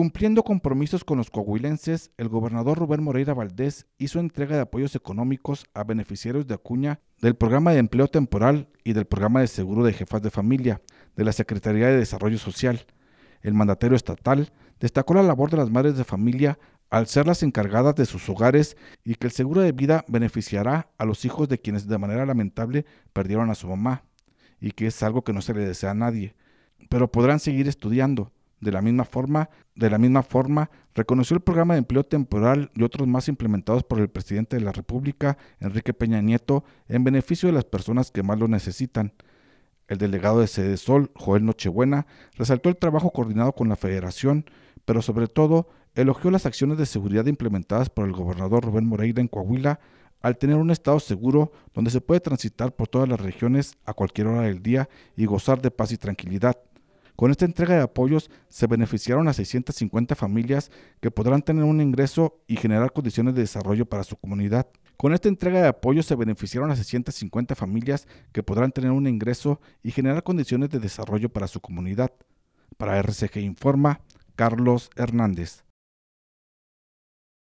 Cumpliendo compromisos con los coahuilenses, el gobernador Rubén Moreira Valdés hizo entrega de apoyos económicos a beneficiarios de Acuña del Programa de Empleo Temporal y del Programa de Seguro de Jefas de Familia de la Secretaría de Desarrollo Social. El mandatario estatal destacó la labor de las madres de familia al ser las encargadas de sus hogares y que el seguro de vida beneficiará a los hijos de quienes de manera lamentable perdieron a su mamá, y que es algo que no se le desea a nadie, pero podrán seguir estudiando de la misma forma, de la misma forma, reconoció el programa de empleo temporal y otros más implementados por el presidente de la República, Enrique Peña Nieto, en beneficio de las personas que más lo necesitan. El delegado de Sol, Joel Nochebuena, resaltó el trabajo coordinado con la Federación, pero sobre todo elogió las acciones de seguridad implementadas por el gobernador Rubén Moreira en Coahuila al tener un estado seguro donde se puede transitar por todas las regiones a cualquier hora del día y gozar de paz y tranquilidad. Con esta entrega de apoyos se beneficiaron a 650 familias que podrán tener un ingreso y generar condiciones de desarrollo para su comunidad. Con esta entrega de apoyos se beneficiaron a 650 familias que podrán tener un ingreso y generar condiciones de desarrollo para su comunidad. Para RCG Informa, Carlos Hernández.